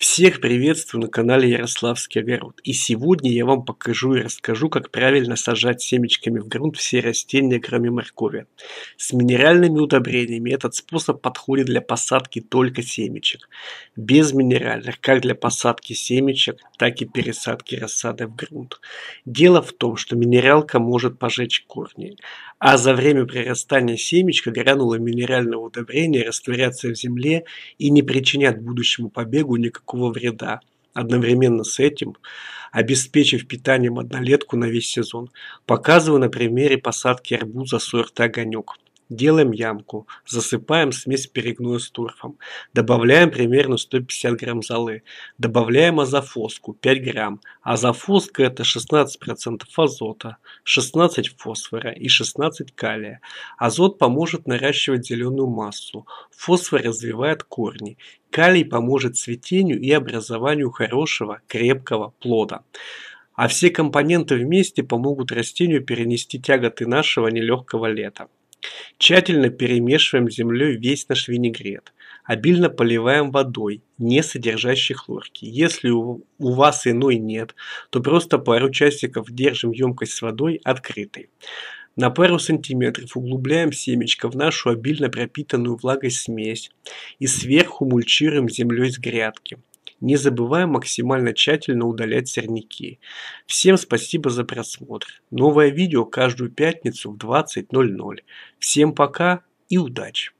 Всех приветствую на канале Ярославский огород. И сегодня я вам покажу и расскажу, как правильно сажать семечками в грунт все растения, кроме моркови. С минеральными удобрениями этот способ подходит для посадки только семечек. Без минеральных, как для посадки семечек, так и пересадки рассады в грунт. Дело в том, что минералка может пожечь корни, а за время прирастания семечка гранулы минерального удобрения растворятся в земле и не причинят будущему побегу никакого никакого вреда. Одновременно с этим, обеспечив питанием однолетку на весь сезон, показываю на примере посадки арбуза сорта «Огонек». Делаем ямку, засыпаем смесь перегную с турфом, добавляем примерно 150 грамм золы, добавляем азофоску 5 грамм. Азофоска это 16% азота, 16 фосфора и 16 калия. Азот поможет наращивать зеленую массу, фосфор развивает корни, калий поможет цветению и образованию хорошего крепкого плода а все компоненты вместе помогут растению перенести тяготы нашего нелегкого лета. Тщательно перемешиваем землей весь наш винегрет. Обильно поливаем водой, не содержащей хлорки. Если у, у вас иной нет, то просто пару часиков держим емкость с водой открытой. На пару сантиметров углубляем семечко в нашу обильно пропитанную влагой смесь и сверху мульчируем землей с грядки – не забываем максимально тщательно удалять сорняки. Всем спасибо за просмотр. Новое видео каждую пятницу в 20.00. Всем пока и удачи!